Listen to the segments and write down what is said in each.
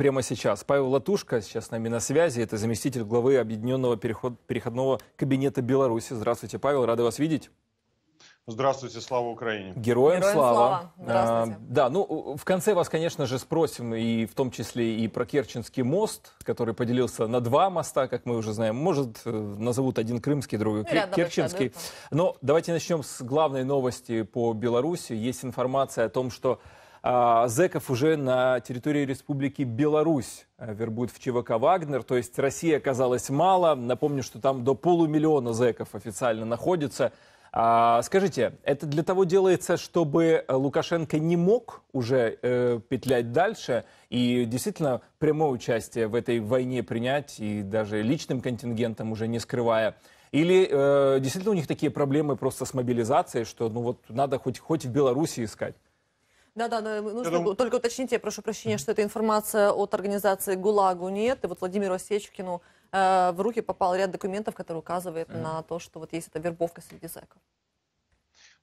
прямо сейчас. Павел Латушка сейчас с нами на связи. Это заместитель главы Объединенного переход, переходного кабинета Беларуси. Здравствуйте, Павел. Рады вас видеть. Здравствуйте, слава Украине. Героям, Героям слава. слава. А, да, ну в конце вас, конечно же, спросим и в том числе и про Керченский мост, который поделился на два моста, как мы уже знаем. Может, э, назовут один крымский, другой ну, Керченский. Но давайте начнем с главной новости по Беларуси. Есть информация о том, что а, зеков уже на территории Республики Беларусь э, вербуют в ЧВК «Вагнер». То есть России оказалось мало. Напомню, что там до полумиллиона зеков официально находится. А, скажите, это для того делается, чтобы Лукашенко не мог уже э, петлять дальше и действительно прямое участие в этой войне принять и даже личным контингентом уже не скрывая? Или э, действительно у них такие проблемы просто с мобилизацией, что ну вот надо хоть, хоть в Беларуси искать? Да-да, но э, нужно думаю... только уточнить, я прошу прощения, что эта информация от организации ГУЛАГу нет. И вот Владимиру Осечкину э, в руки попал ряд документов, которые указывают mm. на то, что вот есть эта вербовка среди зэков.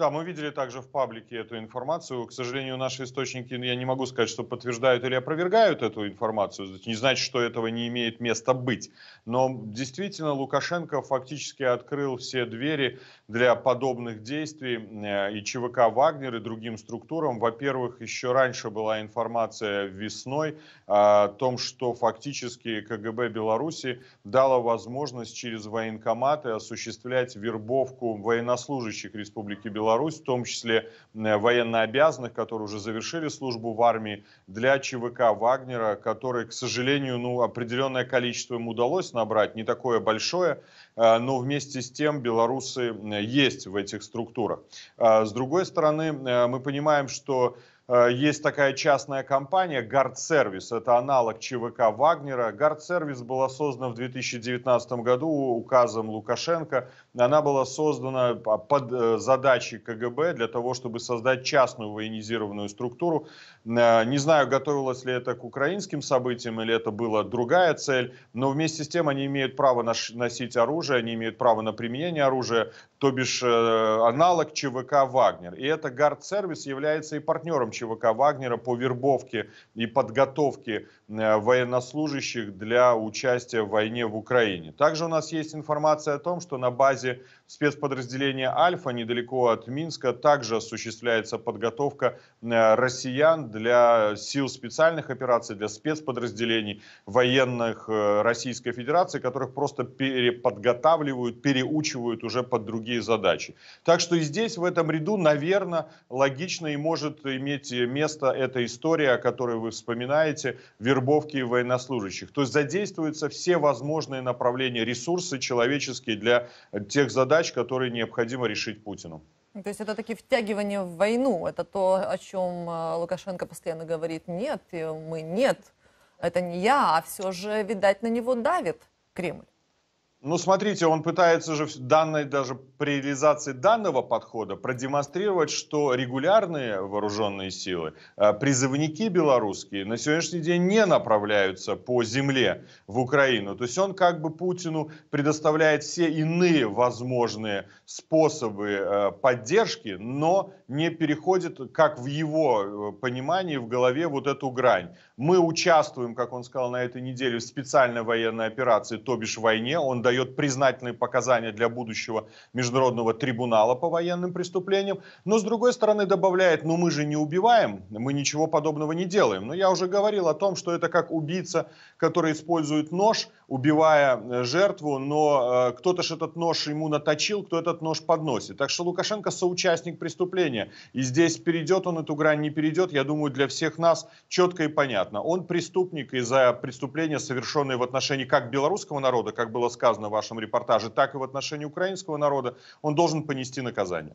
Да, мы видели также в паблике эту информацию. К сожалению, наши источники, я не могу сказать, что подтверждают или опровергают эту информацию. Не значит, что этого не имеет места быть. Но действительно Лукашенко фактически открыл все двери для подобных действий э, и ЧВК «Вагнер» и другим структурам. Во-первых, еще раньше была информация весной э, о том, что фактически КГБ Беларуси дало возможность через военкоматы осуществлять вербовку военнослужащих Республики Беларусь Беларусь, в том числе э, военнообязанных, которые уже завершили службу в армии, для ЧВК Вагнера, которые, к сожалению, ну, определенное количество им удалось набрать, не такое большое, э, но вместе с тем белорусы есть в этих структурах. А с другой стороны, э, мы понимаем, что Э, есть такая частная компания «Гардсервис». Это аналог ЧВК «Вагнера». «Гардсервис» была создана в 2019 году указом Лукашенко. Она была создана под э, задачей КГБ для того, чтобы создать частную военизированную структуру. Э, не знаю, готовилось ли это к украинским событиям или это была другая цель, но вместе с тем они имеют право носить оружие, они имеют право на применение оружия, то бишь аналог ЧВК «Вагнер». И это «Гардсервис» является и партнером ЧВК Вагнера по вербовке и подготовке Э, военнослужащих для участия в войне в Украине. Также у нас есть информация о том, что на базе спецподразделения «Альфа» недалеко от Минска также осуществляется подготовка э, россиян для сил специальных операций, для спецподразделений военных э, Российской Федерации, которых просто переподготавливают, переучивают уже под другие задачи. Так что и здесь, в этом ряду, наверное, логично и может иметь место эта история, о которой вы вспоминаете, вербовка вербовки военнослужащих. То есть задействуются все возможные направления, ресурсы человеческие для э, тех задач, которые необходимо решить Путину. То есть это таки втягивание в войну, это то, о чем э, Лукашенко постоянно говорит, нет, мы нет, это не я, а все же, видать, на него давит Кремль. Ну, смотрите, он пытается же данной, даже при реализации данного подхода продемонстрировать, что регулярные вооруженные силы, э, призывники белорусские на сегодняшний день не направляются по земле в Украину. То есть он как бы Путину предоставляет все иные возможные способы э, поддержки, но не переходит, как в его э, понимании, в голове вот эту грань. Мы участвуем, как он сказал на этой неделе, в специальной военной операции, то бишь войне. Он дает признательные показания для будущего Международного трибунала по военным преступлениям, но с другой стороны добавляет, ну мы же не убиваем, мы ничего подобного не делаем. Но я уже говорил о том, что это как убийца, который использует нож, убивая э, жертву, но э, кто-то же этот нож ему наточил, кто этот нож подносит. Так что Лукашенко соучастник преступления. И здесь перейдет он эту грань, не перейдет, я думаю, для всех нас четко и понятно. Он преступник из-за преступления, совершенные в отношении как белорусского народа, как было сказано, важно в вашем репортаже, так и в отношении украинского народа, он должен понести наказание.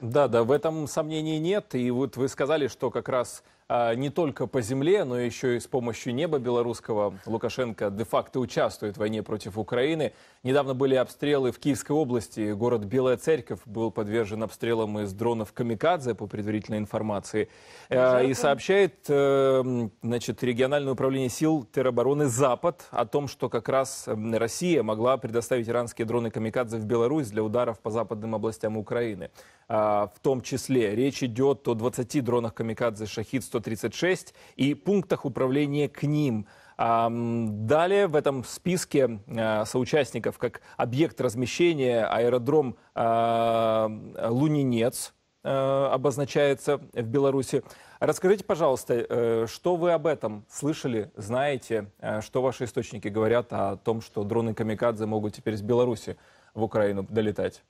Да, да, в этом сомнений нет. И вот вы сказали, что как раз а, не только по земле, но еще и с помощью неба белорусского. Лукашенко де-факто участвует в войне против Украины. Недавно были обстрелы в Киевской области. Город Белая Церковь был подвержен обстрелам из дронов «Камикадзе», по предварительной информации. А, и сообщает э, значит, региональное управление сил теробороны «Запад» о том, что как раз Россия могла предоставить иранские дроны «Камикадзе» в Беларусь для ударов по западным областям Украины. А, в том числе речь идет о 20 дронах «Камикадзе» «Шахид» 136 и пунктах управления к ним. Далее в этом списке э, соучастников как объект размещения аэродром а, Лунинец э, обозначается в Беларуси. Расскажите, пожалуйста, э, что вы об этом слышали, знаете, что ваши источники говорят о том, что дроны Камикадзе могут теперь с Беларуси в Украину долетать?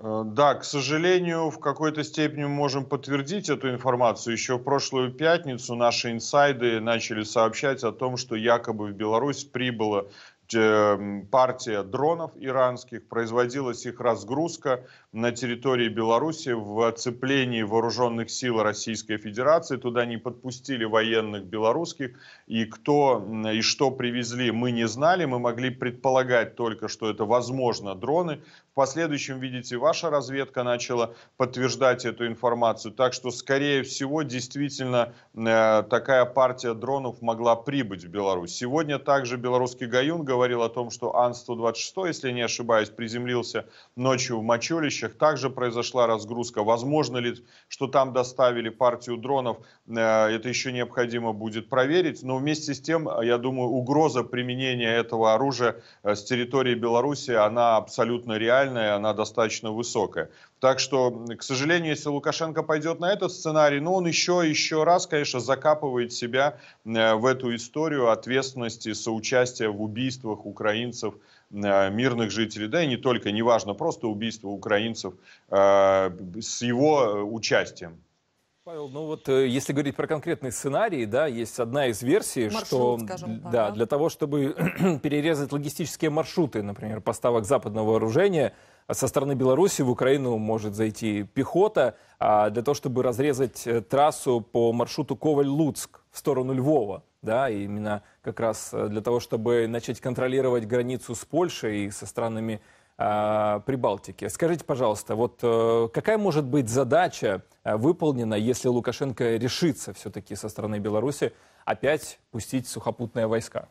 Э, да, к сожалению, в какой-то степени мы можем подтвердить эту информацию. Еще в прошлую пятницу наши инсайды начали сообщать о том, что якобы в Беларусь прибыло Эм, партия дронов иранских, производилась их разгрузка на территории Беларуси в оцеплении вооруженных сил Российской Федерации. Туда не подпустили военных белорусских. И кто и что привезли, мы не знали. Мы могли предполагать только, что это, возможно, дроны. В последующем, видите, ваша разведка начала подтверждать эту информацию. Так что, скорее всего, действительно э, такая партия дронов могла прибыть в Беларусь. Сегодня также белорусский Гаюн говорит, говорил о том, что Ан-126, если не ошибаюсь, приземлился ночью в Мочулищах. Также произошла разгрузка. Возможно ли, что там доставили партию дронов, э, это еще необходимо будет проверить. Но вместе с тем, я думаю, угроза применения этого оружия э, с территории Беларуси, она абсолютно реальная, она достаточно высокая. Так что, к сожалению, если Лукашенко пойдет на этот сценарий, ну, он еще, еще раз, конечно, закапывает себя э, в эту историю ответственности, соучастия в убийствах украинцев, э, мирных жителей, да и не только, неважно, просто убийство украинцев э, с его участием. Павел, ну вот если говорить про конкретный сценарий, да, есть одна из версий, Маршрут, что скажем, да, да, для того, чтобы перерезать логистические маршруты, например, поставок западного вооружения, со стороны Беларуси в Украину может зайти пехота а, для того, чтобы разрезать э, трассу по маршруту Коваль-Луцк в сторону Львова. Да, именно как раз э, для того, чтобы начать контролировать границу с Польшей и со странами а, Прибалтики. Скажите, пожалуйста, вот э, какая может быть задача выполнена, если Лукашенко решится все-таки со стороны Беларуси опять пустить сухопутные войска?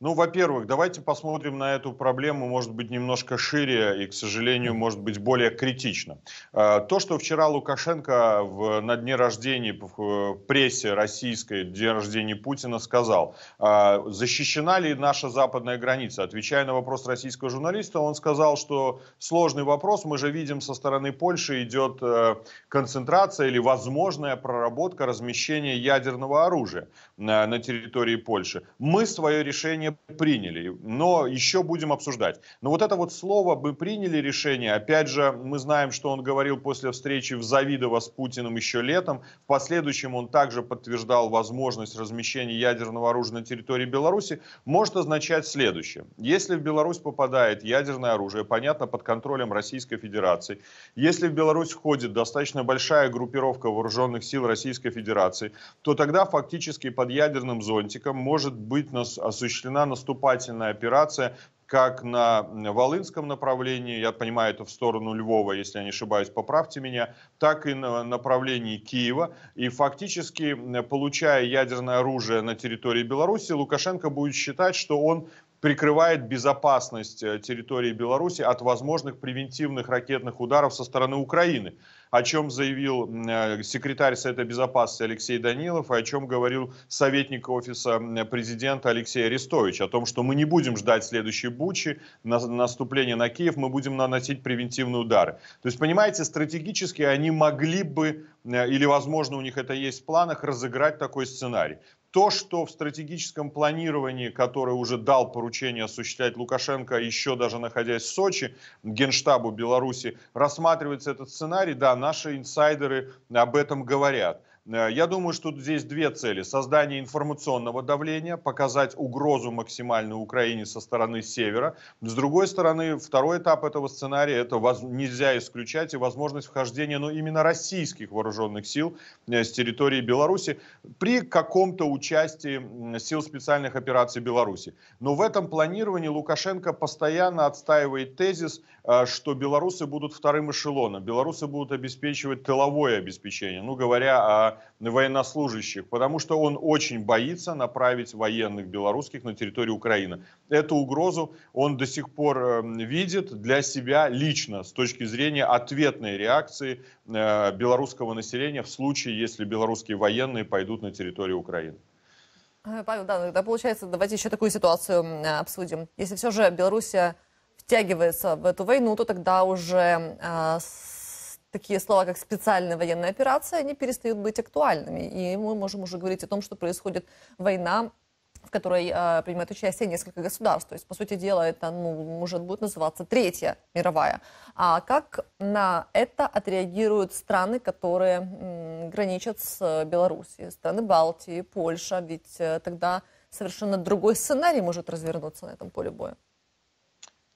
Ну, во-первых, давайте посмотрим на эту проблему, может быть, немножко шире и, к сожалению, может быть, более критично. А, то, что вчера Лукашенко в, на дне рождения в э, прессе российской, день рождения Путина, сказал, а, защищена ли наша западная граница? Отвечая на вопрос российского журналиста, он сказал, что сложный вопрос, мы же видим со стороны Польши идет э, концентрация или возможная проработка размещения ядерного оружия на территории Польши. Мы свое решение приняли, но еще будем обсуждать. Но вот это вот слово «мы приняли решение», опять же, мы знаем, что он говорил после встречи в Завидово с Путиным еще летом. В последующем он также подтверждал возможность размещения ядерного оружия на территории Беларуси. Может означать следующее. Если в Беларусь попадает ядерное оружие, понятно, под контролем Российской Федерации, если в Беларусь входит достаточно большая группировка вооруженных сил Российской Федерации, то тогда фактически под под ядерным зонтиком может быть нас осуществлена наступательная операция как на Волынском направлении, я понимаю, это в сторону Львова, если я не ошибаюсь, поправьте меня, так и на направлении Киева. И фактически, получая ядерное оружие на территории Беларуси, Лукашенко будет считать, что он прикрывает безопасность э, территории Беларуси от возможных превентивных ракетных ударов со стороны Украины, о чем заявил э, секретарь Совета Безопасности Алексей Данилов и о чем говорил советник Офиса Президента Алексей Арестович, о том, что мы не будем ждать следующей Бучи, наступления на Киев, мы будем наносить превентивные удары. То есть, понимаете, стратегически они могли бы, э, или, возможно, у них это есть в планах, разыграть такой сценарий. То, что в стратегическом планировании, которое уже дал поручение осуществлять Лукашенко, еще даже находясь в Сочи, Генштабу Беларуси, рассматривается этот сценарий, да, наши инсайдеры об этом говорят. Э, я думаю, что здесь две цели. Создание информационного давления, показать угрозу максимальную Украине со стороны севера. С другой стороны, второй этап этого сценария, это нельзя исключать, и возможность вхождения ну, именно российских вооруженных сил э, с территории Беларуси при каком-то участии сил специальных операций Беларуси. Но в этом планировании Лукашенко постоянно отстаивает тезис, э, что белорусы будут вторым эшелоном, белорусы будут обеспечивать тыловое обеспечение, ну, говоря о военнослужащих, потому что он очень боится направить военных белорусских на территорию Украины. Эту угрозу он до сих пор эм, видит для себя лично с точки зрения ответной реакции э, белорусского населения в случае, если белорусские военные пойдут на территорию Украины. Э, Павел, да, ну тогда получается, давайте еще такую ситуацию э, обсудим. Если все же Беларусь втягивается в эту войну, то тогда уже э, такие слова, как специальная военная операция, они перестают быть актуальными. И мы можем уже говорить о том, что происходит война в которой э, принимает участие несколько государств. То есть, по сути дела, это ну, может будет называться третья мировая. А как на это отреагируют страны, которые м, граничат с э, Белоруссией? Страны Балтии, Польша, ведь э, тогда совершенно другой сценарий может развернуться на этом поле боя.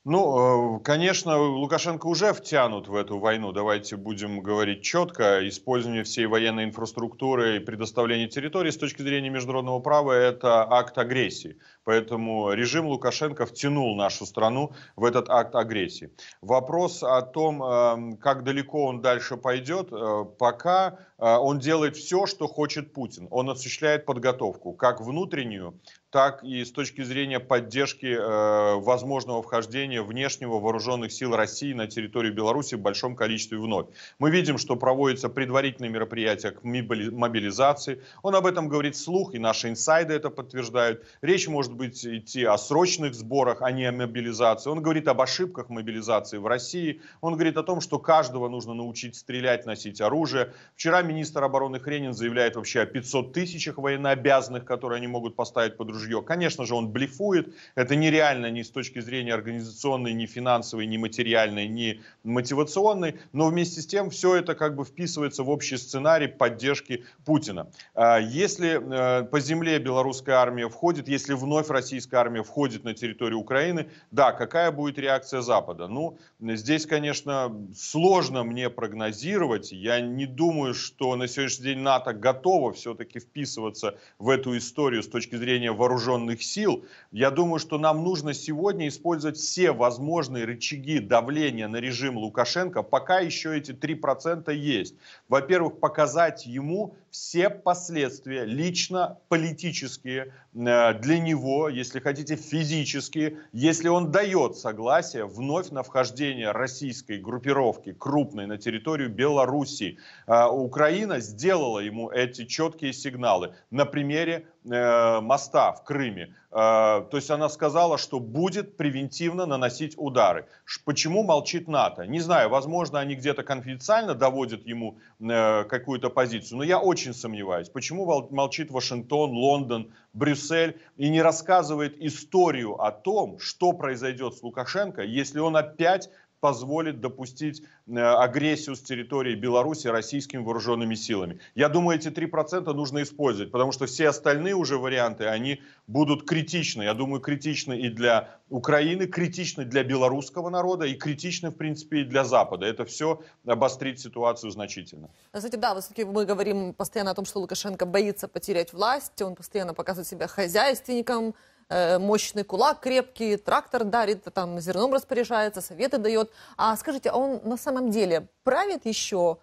Ну, э, конечно, Лукашенко уже втянут в эту войну, давайте будем говорить четко. Использование всей военной инфраструктуры и предоставление территории с точки зрения международного права – это акт агрессии. Поэтому режим Лукашенко втянул нашу страну в этот акт агрессии. Вопрос о том, э, как далеко он дальше пойдет, э, пока он делает все, что хочет Путин. Он осуществляет подготовку, как внутреннюю, так и с точки зрения поддержки э, возможного вхождения внешнего вооруженных сил России на территорию Беларуси в большом количестве вновь. Мы видим, что проводятся предварительные мероприятия к мобилизации. Он об этом говорит слух, и наши инсайды это подтверждают. Речь может быть идти о срочных сборах, а не о мобилизации. Он говорит об ошибках мобилизации в России. Он говорит о том, что каждого нужно научить стрелять, носить оружие. Вчера министр обороны Хренин заявляет вообще о 500 тысячах военнообязанных, которые они могут поставить под ружье ружье. Конечно же, он блефует. Это нереально ни с точки зрения организационной, ни финансовой, ни материальной, ни мотивационной. Но вместе с тем все это как бы вписывается в общий сценарий поддержки Путина. А, если э, по земле белорусская армия входит, если вновь российская армия входит на территорию Украины, да, какая будет реакция Запада? Ну, здесь, конечно, сложно мне прогнозировать. Я не думаю, что на сегодняшний день НАТО готово все-таки вписываться в эту историю с точки зрения вооружения вооруженных сил. Я думаю, что нам нужно сегодня использовать все возможные рычаги давления на режим Лукашенко, пока еще эти 3% есть. Во-первых, показать ему все последствия лично политические Э, для него, если хотите, физически, если он дает согласие вновь на вхождение российской группировки крупной на территорию Беларуси, э, Украина сделала ему эти четкие сигналы на примере э, моста в Крыме. То есть она сказала, что будет превентивно наносить удары. Почему молчит НАТО? Не знаю, возможно, они где-то конфиденциально доводят ему какую-то позицию, но я очень сомневаюсь. Почему молчит Вашингтон, Лондон, Брюссель и не рассказывает историю о том, что произойдет с Лукашенко, если он опять позволит допустить э, агрессию с территории Беларуси российскими вооруженными силами. Я думаю, эти 3% нужно использовать, потому что все остальные уже варианты, они будут критичны. Я думаю, критичны и для Украины, критичны для белорусского народа и критичны, в принципе, и для Запада. Это все обострит ситуацию значительно. Ну, кстати, да, все-таки мы говорим постоянно о том, что Лукашенко боится потерять власть, он постоянно показывает себя хозяйственником, Э, мощный кулак крепкий, трактор дарит, там зерном распоряжается, советы дает. А скажите, а он на самом деле правит еще,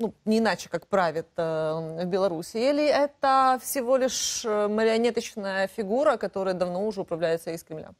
ну, не иначе, как правит э, в Беларуси, или это всего лишь э, марионеточная фигура, которая давно уже управляется из Кремля?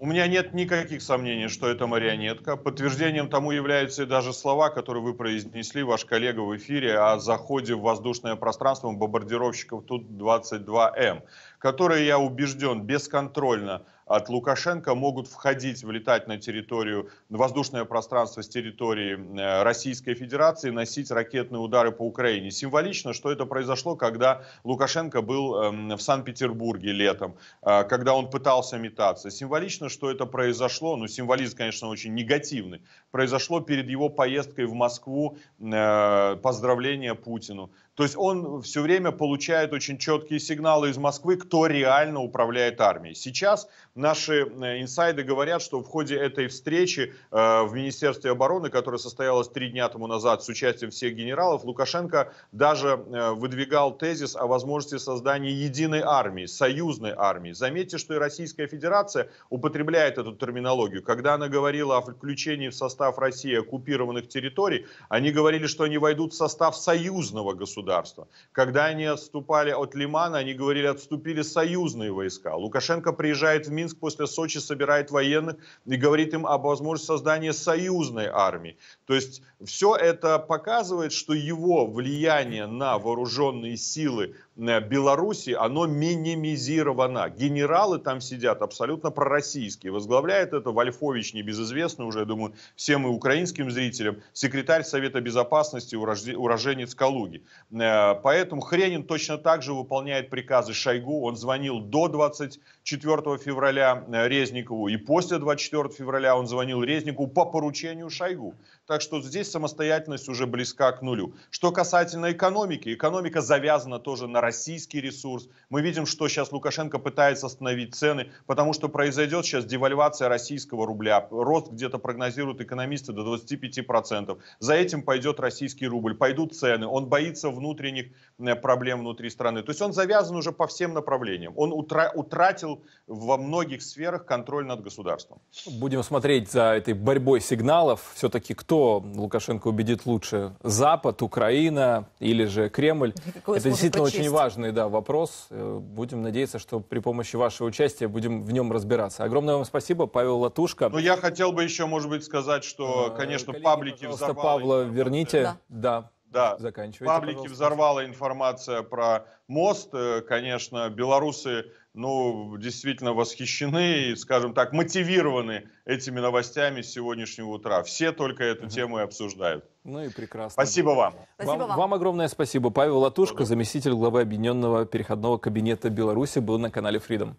У меня нет никаких сомнений, что это марионетка. Подтверждением тому являются и даже слова, которые вы произнесли, ваш коллега в эфире, о заходе в воздушное пространство бомбардировщиков тут 22 м которые, я убежден, бесконтрольно от Лукашенко могут входить, влетать на территорию, на воздушное пространство с территории э, Российской Федерации, носить ракетные удары по Украине. Символично, что это произошло, когда Лукашенко был эм, в Санкт-Петербурге летом, э, когда он пытался метаться. Символично, что это произошло, ну символизм, конечно, очень негативный, произошло перед его поездкой в Москву э, поздравления Путину. То есть он все время получает очень четкие сигналы из Москвы, кто реально управляет армией. Сейчас наши э, инсайды говорят, что в ходе этой встречи э, в Министерстве обороны, которая состоялась три дня тому назад с участием всех генералов, Лукашенко даже э, выдвигал тезис о возможности создания единой армии, союзной армии. Заметьте, что и Российская Федерация употребляет эту терминологию. Когда она говорила о включении в состав России оккупированных территорий, они говорили, что они войдут в состав союзного государства государства. Когда они отступали от Лимана, они говорили, отступили союзные войска. Лукашенко приезжает в Минск после Сочи, собирает военных и говорит им об возможности создания союзной армии. То есть все это показывает, что его влияние на вооруженные силы э, Беларуси, оно минимизировано. Генералы там сидят абсолютно пророссийские. Возглавляет это Вольфович, небезызвестный уже, я думаю, всем и украинским зрителям, секретарь Совета Безопасности, уроженец Калуги. Э, поэтому Хренин точно так же выполняет приказы Шойгу. Он звонил до 24 февраля э, Резникову и после 24 февраля он звонил Резникову по поручению Шойгу. Так что здесь здесь самостоятельность уже близка к нулю. Что касательно экономики, экономика завязана тоже на российский ресурс. Мы видим, что сейчас Лукашенко пытается остановить цены, потому что произойдет сейчас девальвация российского рубля. Рост где-то прогнозируют экономисты до 25%. За этим пойдет российский рубль, пойдут цены. Он боится внутренних э, проблем внутри страны. То есть он завязан уже по всем направлениям. Он утра утратил во многих сферах контроль над государством. Будем смотреть за этой борьбой сигналов. Все-таки кто Лукашенко Лукашенко убедит лучше? Запад, Украина или же Кремль? Какой Это действительно почесть. очень важный да, вопрос. Э, будем надеяться, что при помощи вашего участия будем в нем разбираться. Огромное вам спасибо, Павел Латушка. Ну, я хотел бы еще, может быть, сказать, что, а, конечно, Коллеги, паблики взорвало... Павла верните. Да. да. Да, заканчивайте. Паблики пожалуйста. взорвала информация про мост. Э, конечно, белорусы ну, действительно восхищены и, скажем так, мотивированы этими новостями сегодняшнего утра. Все только эту угу. тему и обсуждают. Ну и прекрасно. Спасибо вам. Спасибо вам. Вам огромное спасибо. Павел Латушко, заместитель главы Объединенного переходного кабинета Беларуси, был на канале Freedom.